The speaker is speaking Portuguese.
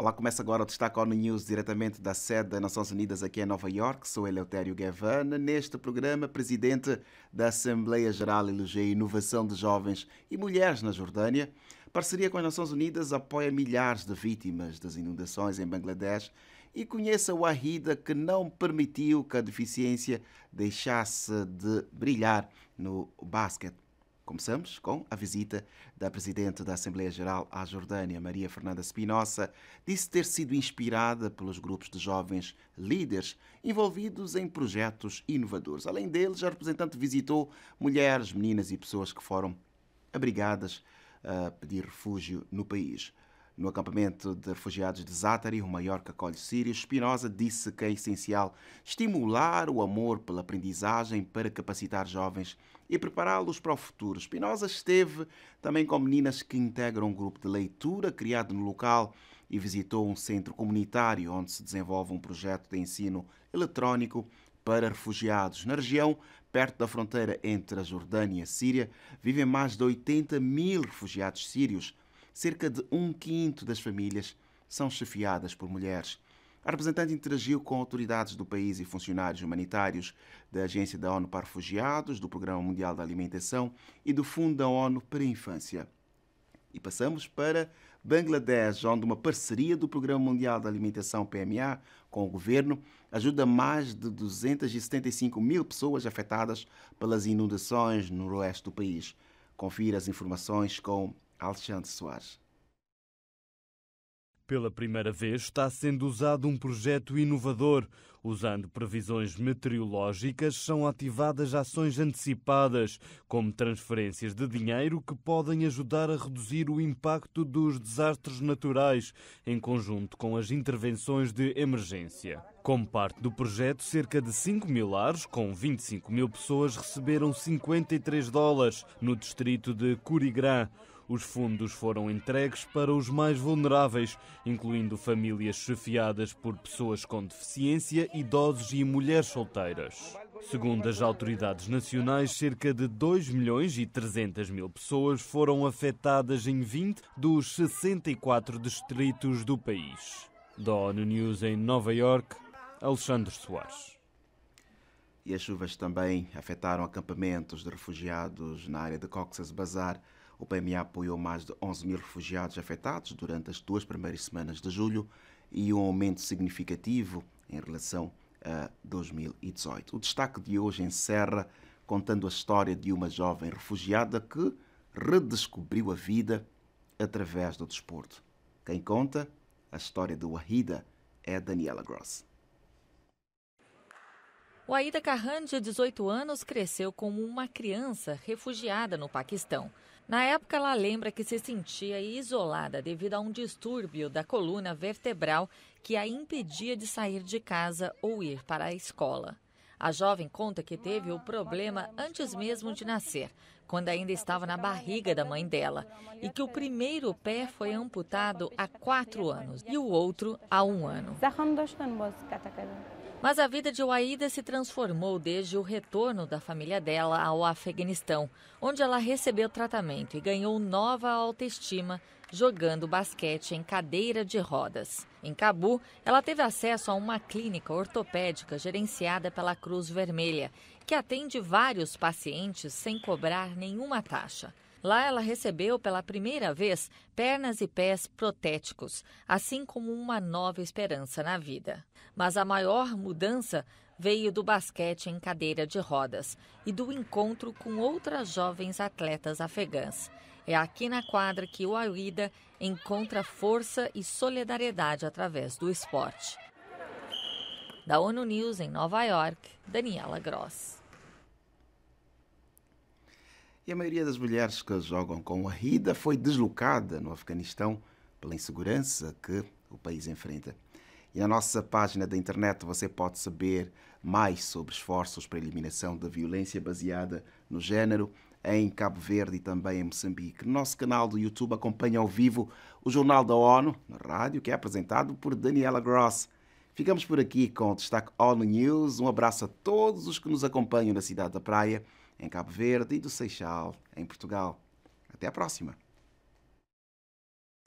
Olá, começa agora o Destaque ONU News diretamente da sede das Nações Unidas aqui em Nova York. Sou Eleutério Gavana. Neste programa, presidente da Assembleia Geral elogia a inovação de jovens e mulheres na Jordânia. Parceria com as Nações Unidas apoia milhares de vítimas das inundações em Bangladesh e conheça o Arrida que não permitiu que a deficiência deixasse de brilhar no basquete. Começamos com a visita da Presidente da Assembleia Geral à Jordânia, Maria Fernanda Spinossa, disse ter sido inspirada pelos grupos de jovens líderes envolvidos em projetos inovadores. Além deles, a representante visitou mulheres, meninas e pessoas que foram abrigadas a ah, pedir refúgio no país. No acampamento de refugiados de Zátari, o maior que acolhe sírios, Spinoza disse que é essencial estimular o amor pela aprendizagem para capacitar jovens e prepará-los para o futuro. Spinoza esteve também com meninas que integram um grupo de leitura criado no local e visitou um centro comunitário onde se desenvolve um projeto de ensino eletrónico para refugiados. Na região, perto da fronteira entre a Jordânia e a Síria, vivem mais de 80 mil refugiados sírios cerca de um quinto das famílias são chefiadas por mulheres. A representante interagiu com autoridades do país e funcionários humanitários da Agência da ONU para Refugiados, do Programa Mundial da Alimentação e do Fundo da ONU para a Infância. E passamos para Bangladesh, onde uma parceria do Programa Mundial da Alimentação PMA com o governo ajuda mais de 275 mil pessoas afetadas pelas inundações no noroeste do país. Confira as informações com Alexandre Soares. Pela primeira vez está sendo usado um projeto inovador. Usando previsões meteorológicas, são ativadas ações antecipadas, como transferências de dinheiro que podem ajudar a reduzir o impacto dos desastres naturais, em conjunto com as intervenções de emergência. Como parte do projeto, cerca de 5 mil lares, com 25 mil pessoas, receberam 53 dólares no distrito de Curigrã. Os fundos foram entregues para os mais vulneráveis, incluindo famílias chefiadas por pessoas com deficiência, idosos e mulheres solteiras. Segundo as autoridades nacionais, cerca de 2 milhões e 300 mil pessoas foram afetadas em 20 dos 64 distritos do país. Da ONU News em Nova York, Alexandre Soares. E as chuvas também afetaram acampamentos de refugiados na área de Cox's Bazar. O PMA apoiou mais de 11 mil refugiados afetados durante as duas primeiras semanas de julho e um aumento significativo em relação a 2018. O destaque de hoje encerra contando a história de uma jovem refugiada que redescobriu a vida através do desporto. Quem conta a história do Wahida é Daniela Gross. O Aida Carran, de 18 anos, cresceu como uma criança refugiada no Paquistão. Na época, ela lembra que se sentia isolada devido a um distúrbio da coluna vertebral que a impedia de sair de casa ou ir para a escola. A jovem conta que teve o problema antes mesmo de nascer, quando ainda estava na barriga da mãe dela, e que o primeiro pé foi amputado há quatro anos e o outro há um ano. Mas a vida de Waida se transformou desde o retorno da família dela ao Afeganistão, onde ela recebeu tratamento e ganhou nova autoestima jogando basquete em cadeira de rodas. Em Cabu, ela teve acesso a uma clínica ortopédica gerenciada pela Cruz Vermelha, que atende vários pacientes sem cobrar nenhuma taxa. Lá ela recebeu pela primeira vez pernas e pés protéticos, assim como uma nova esperança na vida. Mas a maior mudança veio do basquete em cadeira de rodas e do encontro com outras jovens atletas afegãs. É aqui na quadra que o Aida encontra força e solidariedade através do esporte. Da ONU News em Nova York, Daniela Gross e a maioria das mulheres que jogam com a Rida foi deslocada no Afeganistão pela insegurança que o país enfrenta. E na nossa página da internet você pode saber mais sobre esforços para a eliminação da violência baseada no género em Cabo Verde e também em Moçambique. No nosso canal do YouTube acompanha ao vivo o Jornal da ONU, na rádio, que é apresentado por Daniela Gross. Ficamos por aqui com o Destaque ONU News. Um abraço a todos os que nos acompanham na Cidade da Praia em Cabo Verde e do Seixal, em Portugal. Até a próxima!